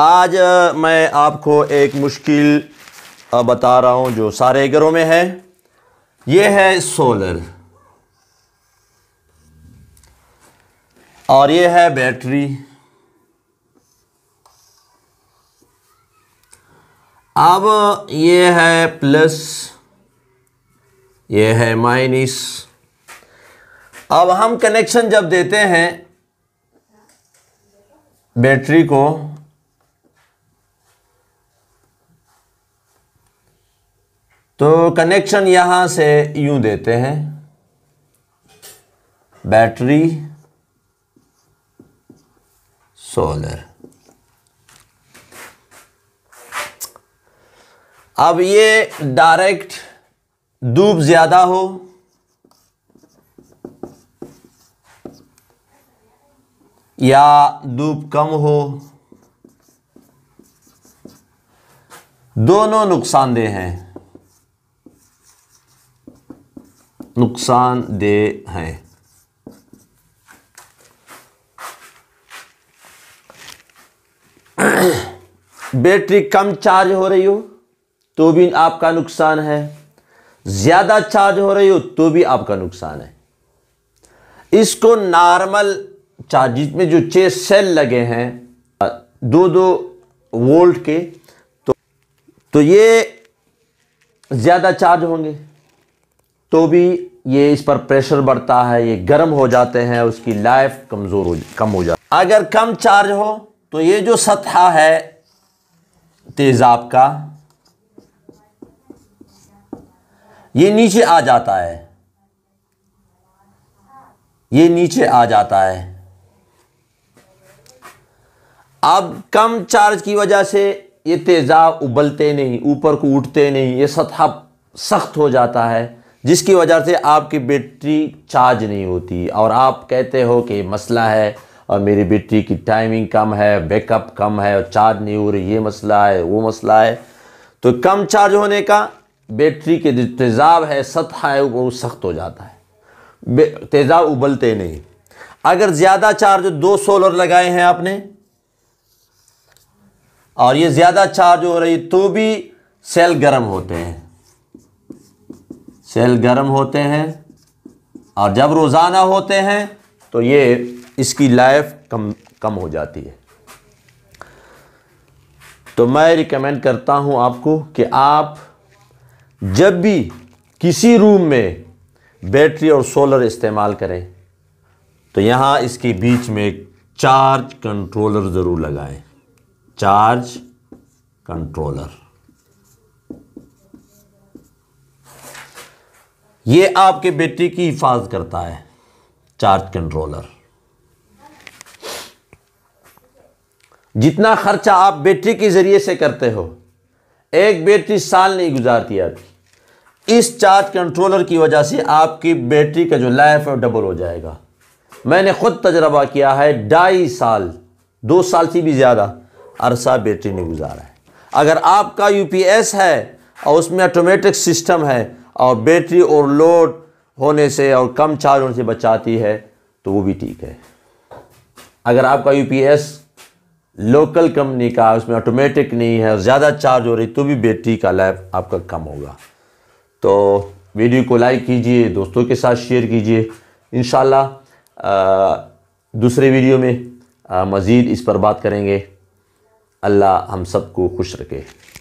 आज मैं आपको एक मुश्किल बता रहा हूं जो सारे घरों में है ये है सोलर और ये है बैटरी अब ये है प्लस ये है माइनस अब हम कनेक्शन जब देते हैं बैटरी को तो कनेक्शन यहां से यूं देते हैं बैटरी सोलर अब ये डायरेक्ट धूप ज़्यादा हो या धूप कम हो दोनों नुकसानदेह हैं दे हैं बैटरी कम चार्ज हो रही हो तो भी आपका नुकसान है ज़्यादा चार्ज हो रही हो तो भी आपका नुकसान है इसको नॉर्मल चार्ज जिसमें जो छह सेल लगे हैं दो दो वोल्ट के तो तो ये ज़्यादा चार्ज होंगे तो भी ये इस पर प्रेशर बढ़ता है ये गर्म हो जाते हैं उसकी लाइफ कमज़ोर हो कम हो जाती अगर कम चार्ज हो तो ये जो सतह है तेज़ाब का ये नीचे आ जाता है ये नीचे आ जाता है अब कम चार्ज की वजह से ये तेज़ाब उबलते नहीं ऊपर को उठते नहीं ये सतह सख्त हो जाता है जिसकी वजह से आपकी बैटरी चार्ज नहीं होती और आप कहते हो कि मसला है और मेरी बैटरी की टाइमिंग कम है बैकअप कम है और चार्ज नहीं हो रही ये मसला है वो मसला है तो कम चार्ज होने का बैटरी के जो तेज़ाब है सतह है वो सख्त हो जाता है तेज़ाब उबलते नहीं अगर ज़्यादा चार्ज दो सोलर लगाए हैं आपने और ये ज़्यादा चार्ज हो रही तो भी सेल गर्म होते हैं सेल गर्म होते हैं और जब रोज़ाना होते हैं तो ये इसकी लाइफ कम कम हो जाती है तो मैं रिकमेंड करता हूँ आपको कि आप जब भी किसी रूम में बैटरी और सोलर इस्तेमाल करें तो यहाँ इसके बीच में चार्ज कंट्रोलर ज़रूर लगाएं चार्ज कंट्रोलर ये आपके बैटरी की हिफाजत करता है चार्ज कंट्रोलर जितना खर्चा आप बैटरी के ज़रिए से करते हो एक बैटरी साल नहीं गुजारती आपकी इस चार्ज कंट्रोलर की वजह से आपकी बैटरी का जो लाइफ है डबल हो जाएगा मैंने ख़ुद तजर्बा किया है ढाई साल दो साल से भी ज़्यादा अरसा बैटरी नहीं गुजारा है अगर आपका यूपीएस है और उसमें ऑटोमेटिक सिस्टम है और बैटरी ओवरलोड होने से और कम चार्ज होने से बचाती है तो वो भी ठीक है अगर आपका यू लोकल कंपनी का उसमें ऑटोमेटिक नहीं है ज़्यादा चार्ज हो रही तो भी बैटरी का लाइफ आपका कम होगा तो वीडियो को लाइक कीजिए दोस्तों के साथ शेयर कीजिए इन दूसरे वीडियो में मज़ीद इस पर बात करेंगे अल्लाह हम सबको खुश रखे